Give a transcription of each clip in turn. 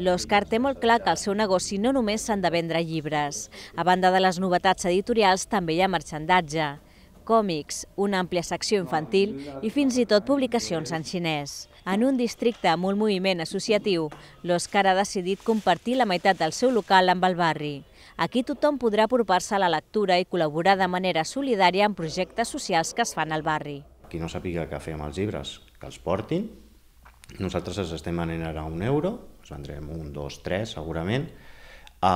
L'Òscar té molt clar que al seu negoci no només s'han de vendre llibres. A banda de les novetats editorials, també hi ha merchandatge còmics, una àmplia secció infantil i fins i tot publicacions en xinès. En un districte amb un moviment associatiu, l'Òscar ha decidit compartir la meitat del seu local amb el barri. Aquí tothom podrà apropar-se a la lectura i col·laborar de manera solidària en projectes socials que es fan al barri. Qui no sàpiga què fer amb els llibres, que els portin, nosaltres els estem anant ara a un euro, els vendrem un, dos, tres segurament, a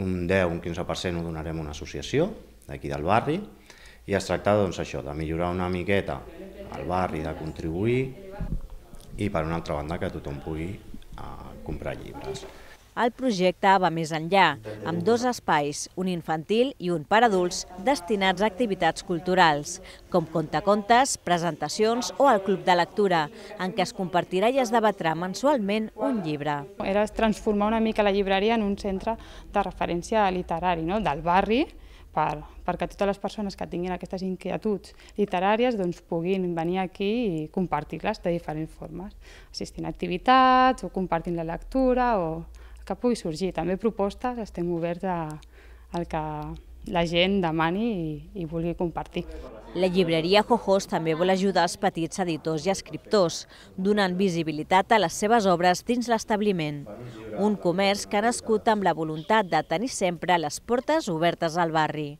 un 10, un 15% ho donarem a una associació d'aquí del barri, i es tracta doncs, això, de millorar una miqueta el barri, de contribuir i per una altra banda que tothom pugui a eh, comprar llibres. El projecte va més enllà, amb dos espais, un infantil i un per adults, destinats a activitats culturals, com contacontes, presentacions o el club de lectura, en què es compartirà i es debatrà mensualment un llibre. Era transformar una mica la llibreria en un centre de referència literari, no? del barri, per, perquè totes les persones que tinguin aquestes inquietuds literàries doncs, puguin venir aquí i compartir-les de diferents formes, assistint a activitats o compartint la lectura o que pugui sorgir. També propostes, estem oberts a, al que la gent demani i, i vulgui compartir. La llibreria Jojos també vol ajudar els petits editors i escriptors, donant visibilitat a les seves obres dins l'establiment. Un comerç que ha nascut amb la voluntat de tenir sempre les portes obertes al barri.